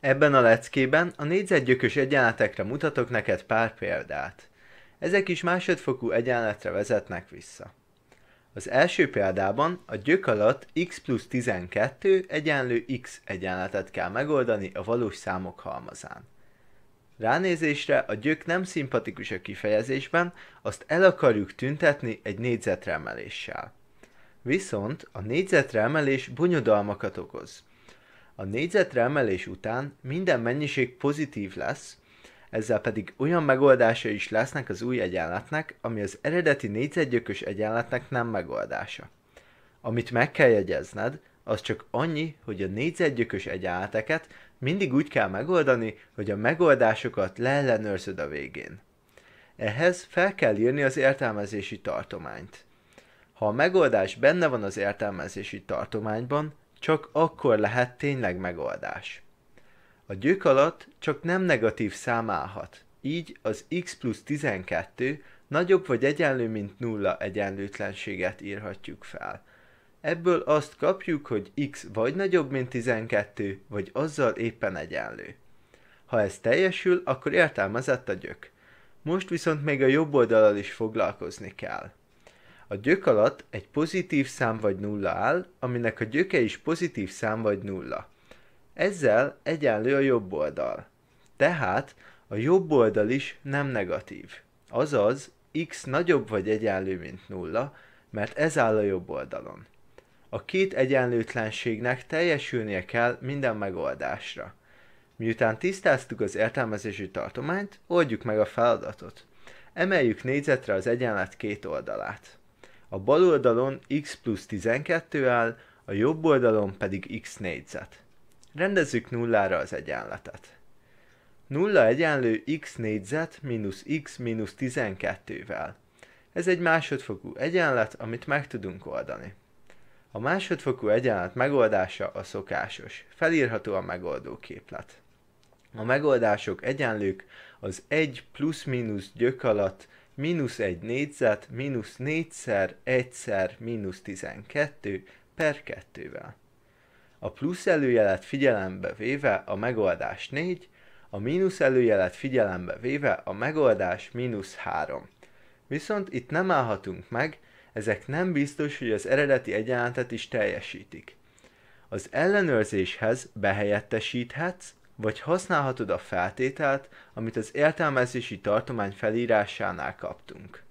Ebben a leckében a négyzetgyökös egyenletekre mutatok neked pár példát. Ezek is másodfokú egyenletre vezetnek vissza. Az első példában a gyök alatt x plusz 12 egyenlő x egyenletet kell megoldani a valós számok halmazán. Ránézésre a gyök nem szimpatikus a kifejezésben, azt el akarjuk tüntetni egy négyzetre emeléssel. Viszont a négyzetre emelés bonyodalmakat okoz, a négyzetre emelés után minden mennyiség pozitív lesz, ezzel pedig olyan megoldása is lesznek az új egyenletnek, ami az eredeti négyzetgyökös egyenletnek nem megoldása. Amit meg kell jegyezned, az csak annyi, hogy a négyzetgyökös egyenleteket mindig úgy kell megoldani, hogy a megoldásokat leellenőrzöd a végén. Ehhez fel kell írni az értelmezési tartományt. Ha a megoldás benne van az értelmezési tartományban, csak akkor lehet tényleg megoldás. A gyök alatt csak nem negatív szám állhat, így az x plusz 12 nagyobb vagy egyenlő, mint nulla egyenlőtlenséget írhatjuk fel. Ebből azt kapjuk, hogy x vagy nagyobb, mint 12, vagy azzal éppen egyenlő. Ha ez teljesül, akkor értelmezett a gyök. Most viszont még a jobb oldalal is foglalkozni kell. A gyök alatt egy pozitív szám vagy nulla áll, aminek a gyöke is pozitív szám vagy nulla. Ezzel egyenlő a jobb oldal. Tehát a jobb oldal is nem negatív. Azaz, x nagyobb vagy egyenlő, mint nulla, mert ez áll a jobb oldalon. A két egyenlőtlenségnek teljesülnie kell minden megoldásra. Miután tisztáztuk az értelmezési tartományt, oldjuk meg a feladatot. Emeljük négyzetre az egyenlet két oldalát. A bal oldalon x plusz 12 áll, a jobb oldalon pedig x négyzet. Rendezzük nullára az egyenletet. 0 egyenlő x négyzet mínusz x mínusz 12-vel. Ez egy másodfokú egyenlet, amit meg tudunk oldani. A másodfokú egyenlet megoldása a szokásos. Felírható a megoldó képlet. A megoldások egyenlők az 1 plusz mínusz gyök alatt mínusz 1 négyzet, mínusz 4-szer, 1-szer, mínusz 12 per 2-vel. A plusz előjelet figyelembe véve a megoldás 4, a mínusz előjelet figyelembe véve a megoldás mínusz 3. Viszont itt nem állhatunk meg, ezek nem biztos, hogy az eredeti egyenletet is teljesítik. Az ellenőrzéshez behelyettesíthetsz, vagy használhatod a feltételt, amit az értelmezési tartomány felírásánál kaptunk.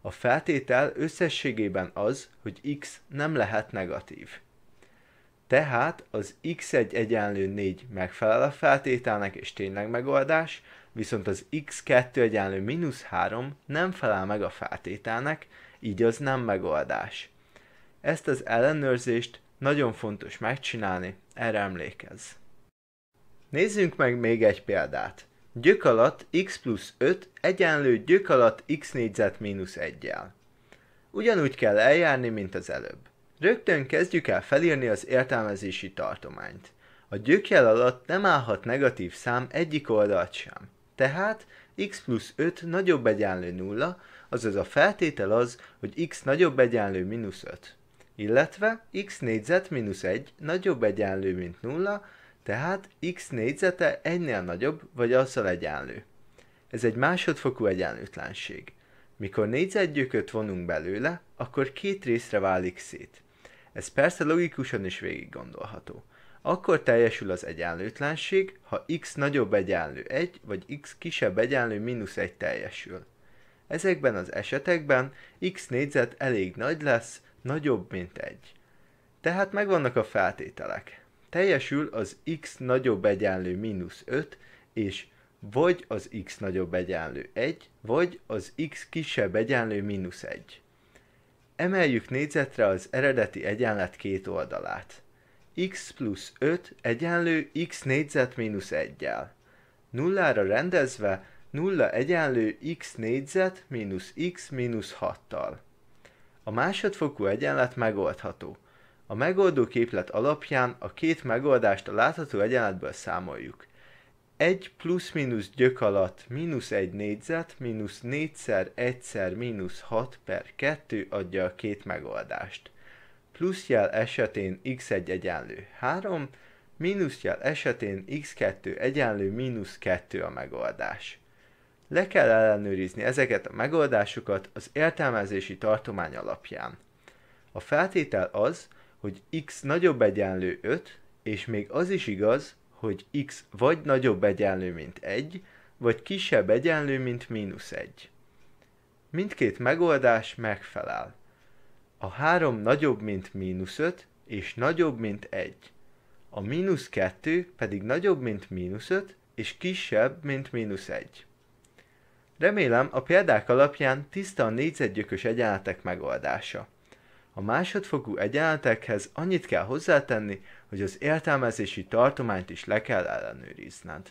A feltétel összességében az, hogy x nem lehet negatív. Tehát az x1 egyenlő 4 megfelel a feltételnek és tényleg megoldás, viszont az x2 egyenlő mínusz 3 nem felel meg a feltételnek, így az nem megoldás. Ezt az ellenőrzést nagyon fontos megcsinálni, erre emlékezz. Nézzünk meg még egy példát. Gyök alatt x plusz 5 egyenlő gyök alatt x négyzet mínusz 1-jel. Ugyanúgy kell eljárni, mint az előbb. Rögtön kezdjük el felírni az értelmezési tartományt. A gyökjel alatt nem állhat negatív szám egyik oldalt sem. Tehát x plusz 5 nagyobb egyenlő 0, azaz a feltétel az, hogy x nagyobb egyenlő mínusz 5. Illetve x négyzet mínusz 1 nagyobb egyenlő, mint 0, tehát x négyzete ennél nagyobb, vagy azzal egyenlő. Ez egy másodfokú egyenlőtlenség. Mikor négyzetgyököt vonunk belőle, akkor két részre válik szét. Ez persze logikusan is végig gondolható. Akkor teljesül az egyenlőtlenség, ha x nagyobb egyenlő 1, vagy x kisebb egyenlő mínusz 1 teljesül. Ezekben az esetekben x négyzet elég nagy lesz, nagyobb, mint 1. Tehát megvannak a feltételek teljesül az x nagyobb egyenlő mínusz 5, és vagy az x nagyobb egyenlő 1, vagy az x kisebb egyenlő mínusz 1. Emeljük négyzetre az eredeti egyenlet két oldalát. x plusz 5 egyenlő x négyzet mínusz 1-jel. Nullára rendezve 0 egyenlő x négyzet mínusz x mínusz 6-tal. A másodfokú egyenlet megoldható. A megoldó képlet alapján a két megoldást a látható egyenletből számoljuk. 1 plusz mínusz gyök alatt mínusz 1 négyzet, mínusz 4-szer 1-szer mínusz 6 per 2 adja a két megoldást. Plusz jel esetén x1 egyenlő 3, mínusz jel esetén x2 egyenlő mínusz 2 a megoldás. Le kell ellenőrizni ezeket a megoldásokat az értelmezési tartomány alapján. A feltétel az, hogy x nagyobb egyenlő 5, és még az is igaz, hogy x vagy nagyobb egyenlő, mint 1, vagy kisebb egyenlő, mint mínusz 1. Mindkét megoldás megfelel. A 3 nagyobb, mint mínusz 5, és nagyobb, mint 1. A mínusz 2 pedig nagyobb, mint mínusz 5, és kisebb, mint mínusz 1. Remélem a példák alapján tiszta a négyzetgyökös egyenletek megoldása. A másodfokú egyenletekhez annyit kell hozzátenni, hogy az értelmezési tartományt is le kell ellenőrizned.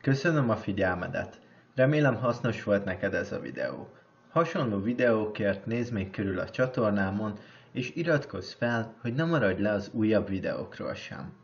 Köszönöm a figyelmedet! Remélem hasznos volt neked ez a videó. Hasonló videókért nézd még körül a csatornámon, és iratkozz fel, hogy ne maradj le az újabb videókról sem.